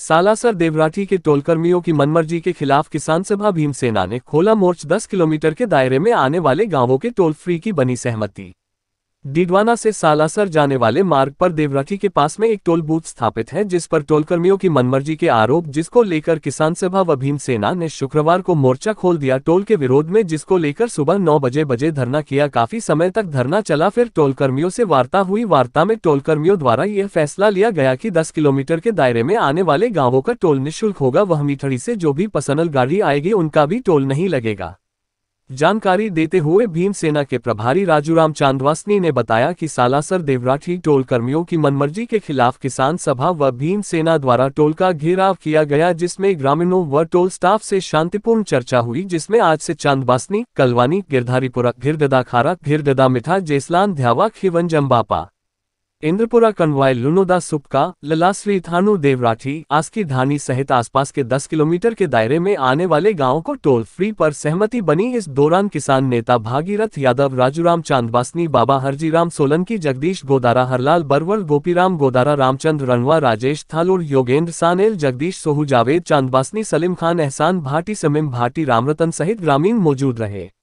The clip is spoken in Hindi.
सालासर देवराठी के टोलकर्मियों की मनमर्जी के खिलाफ किसान सभा भीमसेना ने खोला मोर्च 10 किलोमीटर के दायरे में आने वाले गांवों के टोल फ्री की बनी सहमति डिडवाना से सालासर जाने वाले मार्ग पर देवराठी के पास में एक टोल बूथ स्थापित है जिस पर टोलकर्मियों की मनमर्जी के आरोप जिसको लेकर किसान सभा व भीम सेना ने शुक्रवार को मोर्चा खोल दिया टोल के विरोध में जिसको लेकर सुबह नौ बजे बजे धरना किया काफी समय तक धरना चला फिर टोलकर्मियों से वार्ता हुई वार्ता में टोलकर्मियों द्वारा यह फैसला लिया गया की दस किलोमीटर के दायरे में आने वाले गाँवों का टोल निःशुल्क होगा वह मीठड़ी से जो भी पसनल गाड़ी आएगी उनका भी टोल नहीं लगेगा जानकारी देते हुए भीम सेना के प्रभारी राजूराम चांदवासनी ने बताया कि सालासर देवराठी टोल कर्मियों की मनमर्जी के खिलाफ किसान सभा व भीम सेना द्वारा टोल का घेराव किया गया जिसमें ग्रामीणों व टोल स्टाफ से शांतिपूर्ण चर्चा हुई जिसमें आज से चांदवासनी कलवानी गिरधारीपुरा घिरदा खारा घिरदा मिठा जेसलान ध्यावा खिवन जम्बापा इंद्रपुरा कन्वाय लुनोदा सुपका ललाश्री थानु देवराठी आसकी धानी सहित आसपास के 10 किलोमीटर के दायरे में आने वाले गांवों को टोल फ्री पर सहमति बनी इस दौरान किसान नेता भागीरथ यादव राजूराम चांदवासनी बाबा हरजीराम सोलंकी जगदीश गोदारा हरलाल बरवर गोपीराम गोदारा रामचंद्र रनवा राजेश थालूर योगेंद्र सानेल जगदीश सोहू जावेद चांदवासनी सलीम खान एहसान भाटी समीम भाटी रामरतन सहित ग्रामीण मौजूद रहे